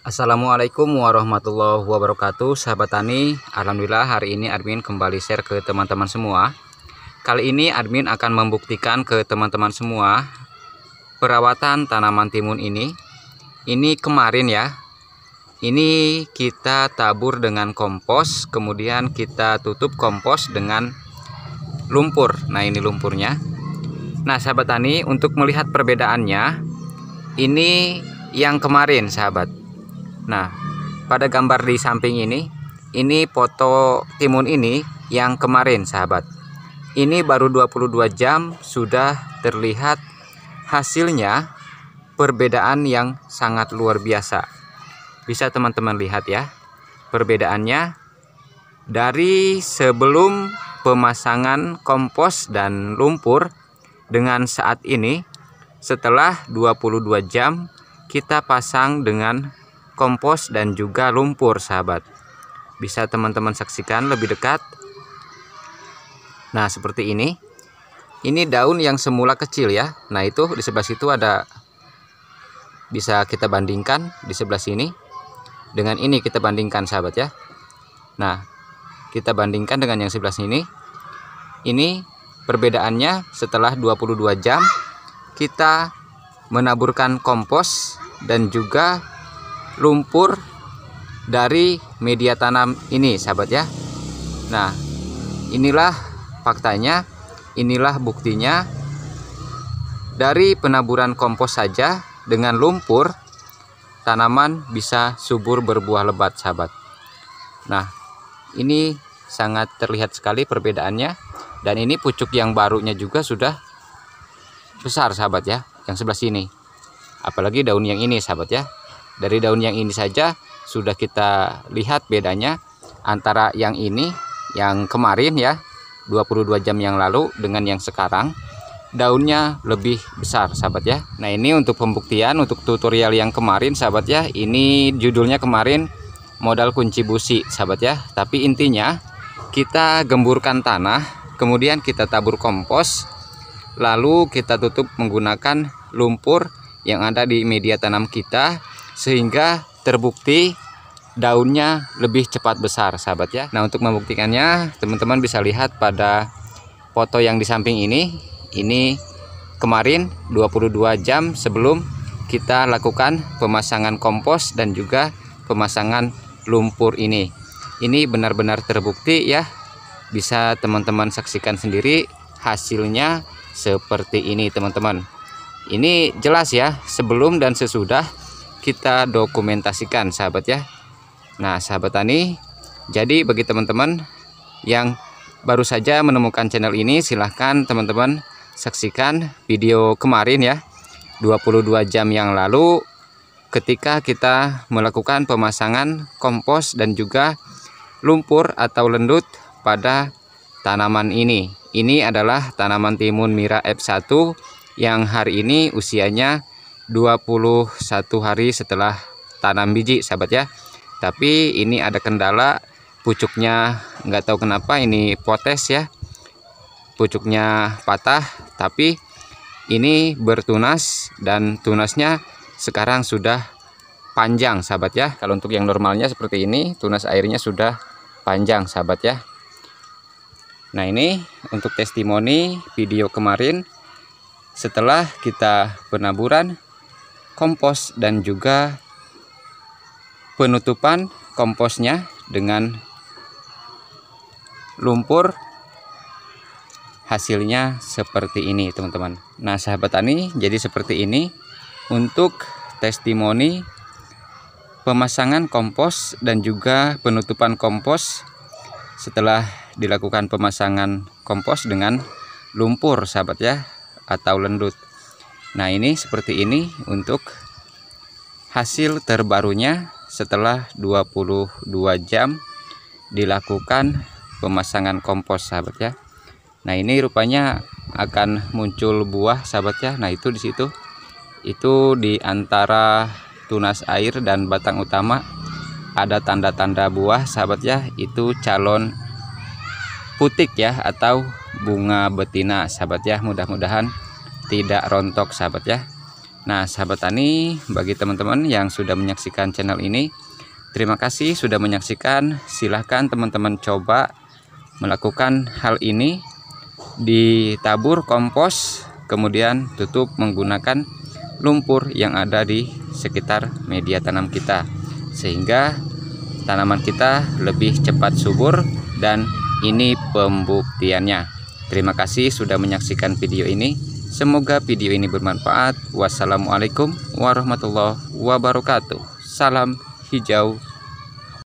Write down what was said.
Assalamualaikum warahmatullahi wabarakatuh Sahabat Tani Alhamdulillah hari ini admin kembali share ke teman-teman semua Kali ini admin akan membuktikan ke teman-teman semua Perawatan tanaman timun ini Ini kemarin ya Ini kita tabur dengan kompos Kemudian kita tutup kompos dengan lumpur Nah ini lumpurnya Nah sahabat tani untuk melihat perbedaannya Ini yang kemarin sahabat Nah, pada gambar di samping ini, ini foto timun ini yang kemarin sahabat. Ini baru 22 jam sudah terlihat hasilnya perbedaan yang sangat luar biasa. Bisa teman-teman lihat ya perbedaannya dari sebelum pemasangan kompos dan lumpur dengan saat ini setelah 22 jam kita pasang dengan kompos dan juga lumpur sahabat bisa teman-teman saksikan lebih dekat nah seperti ini ini daun yang semula kecil ya nah itu di sebelah situ ada bisa kita bandingkan di sebelah sini dengan ini kita bandingkan sahabat ya nah kita bandingkan dengan yang sebelah sini ini perbedaannya setelah 22 jam kita menaburkan kompos dan juga lumpur dari media tanam ini sahabat ya nah inilah faktanya inilah buktinya dari penaburan kompos saja dengan lumpur tanaman bisa subur berbuah lebat sahabat nah ini sangat terlihat sekali perbedaannya dan ini pucuk yang barunya juga sudah besar sahabat ya yang sebelah sini apalagi daun yang ini sahabat ya dari daun yang ini saja sudah kita lihat bedanya antara yang ini yang kemarin ya 22 jam yang lalu dengan yang sekarang daunnya lebih besar sahabat ya Nah ini untuk pembuktian untuk tutorial yang kemarin sahabat ya ini judulnya kemarin modal kunci busi sahabat ya tapi intinya kita gemburkan tanah kemudian kita tabur kompos lalu kita tutup menggunakan lumpur yang ada di media tanam kita sehingga terbukti daunnya lebih cepat besar sahabat ya Nah untuk membuktikannya teman-teman bisa lihat pada foto yang di samping ini ini kemarin 22 jam sebelum kita lakukan pemasangan kompos dan juga pemasangan lumpur ini ini benar-benar terbukti ya bisa teman-teman saksikan sendiri hasilnya seperti ini teman-teman ini jelas ya sebelum dan sesudah kita dokumentasikan sahabat ya nah sahabat tani jadi bagi teman-teman yang baru saja menemukan channel ini silahkan teman-teman saksikan video kemarin ya 22 jam yang lalu ketika kita melakukan pemasangan kompos dan juga lumpur atau lendut pada tanaman ini ini adalah tanaman timun mira F1 yang hari ini usianya 21 hari setelah tanam biji sahabat ya tapi ini ada kendala pucuknya nggak tahu kenapa ini potes ya pucuknya patah tapi ini bertunas dan tunasnya sekarang sudah panjang sahabat ya kalau untuk yang normalnya seperti ini tunas airnya sudah panjang sahabat ya Nah ini untuk testimoni video kemarin setelah kita penaburan kompos dan juga penutupan komposnya dengan lumpur hasilnya seperti ini teman-teman nah sahabat tani jadi seperti ini untuk testimoni pemasangan kompos dan juga penutupan kompos setelah dilakukan pemasangan kompos dengan lumpur sahabat ya atau lendut Nah ini seperti ini untuk hasil terbarunya setelah 22 jam dilakukan pemasangan kompos sahabat ya. Nah ini rupanya akan muncul buah sahabat ya. Nah itu di situ itu di antara tunas air dan batang utama ada tanda-tanda buah sahabat ya itu calon putik ya atau bunga betina sahabat ya mudah-mudahan tidak rontok sahabat ya Nah sahabat tani bagi teman-teman yang sudah menyaksikan channel ini Terima kasih sudah menyaksikan silahkan teman-teman coba melakukan hal ini Ditabur kompos kemudian tutup menggunakan lumpur yang ada di sekitar media tanam kita Sehingga tanaman kita lebih cepat subur dan ini pembuktiannya Terima kasih sudah menyaksikan video ini. Semoga video ini bermanfaat. Wassalamualaikum warahmatullahi wabarakatuh. Salam hijau